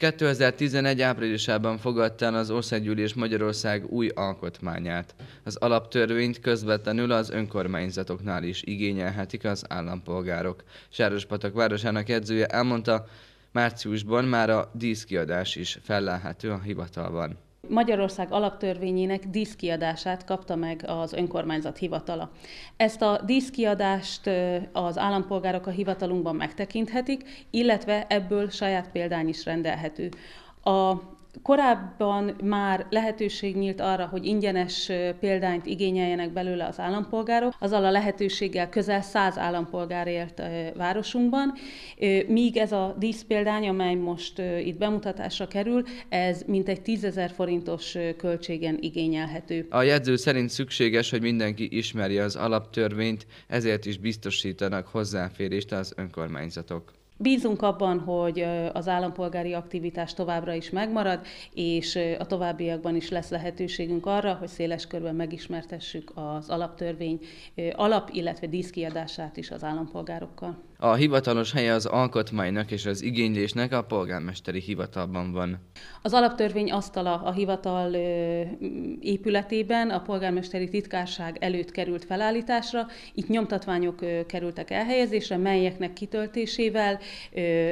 2011 áprilisában fogadta el az Országgyűlés Magyarország új alkotmányát. Az alaptörvényt közvetlenül az önkormányzatoknál is igényelhetik az állampolgárok. Sárospatak városának edzője elmondta, márciusban már a díszkiadás is fellelhető a hivatalban. Magyarország alaptörvényének díszkiadását kapta meg az önkormányzat hivatala. Ezt a díszkiadást az állampolgárok a hivatalunkban megtekinthetik, illetve ebből saját példány is rendelhető. A Korábban már lehetőség nyílt arra, hogy ingyenes példányt igényeljenek belőle az állampolgárok, azzal a lehetőséggel közel 100 állampolgár élt városunkban, míg ez a díszpéldány, amely most itt bemutatásra kerül, ez mintegy 10 ezer forintos költségen igényelhető. A jegyző szerint szükséges, hogy mindenki ismerje az alaptörvényt, ezért is biztosítanak hozzáférést az önkormányzatok. Bízunk abban, hogy az állampolgári aktivitás továbbra is megmarad, és a továbbiakban is lesz lehetőségünk arra, hogy széles körben megismertessük az alaptörvény alap, illetve díszkiadását is az állampolgárokkal. A hivatalos helye az alkotmánynak és az igénylésnek a polgármesteri hivatalban van. Az alaptörvény asztala a hivatal épületében a polgármesteri titkárság előtt került felállításra. Itt nyomtatványok kerültek elhelyezésre, melyeknek kitöltésével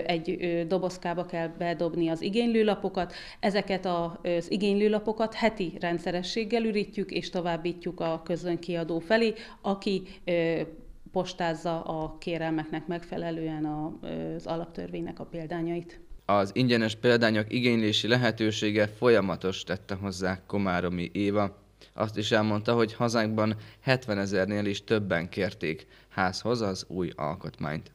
egy dobozkába kell bedobni az igénylőlapokat. Ezeket az igénylőlapokat heti rendszerességgel ürítjük és továbbítjuk a közönkiadó felé, aki postázza a kérelmeknek megfelelően az alaptörvénynek a példányait. Az ingyenes példányok igénylési lehetősége folyamatos, tette hozzá Komáromi Éva. Azt is elmondta, hogy hazánkban 70 ezernél is többen kérték házhoz az új alkotmányt.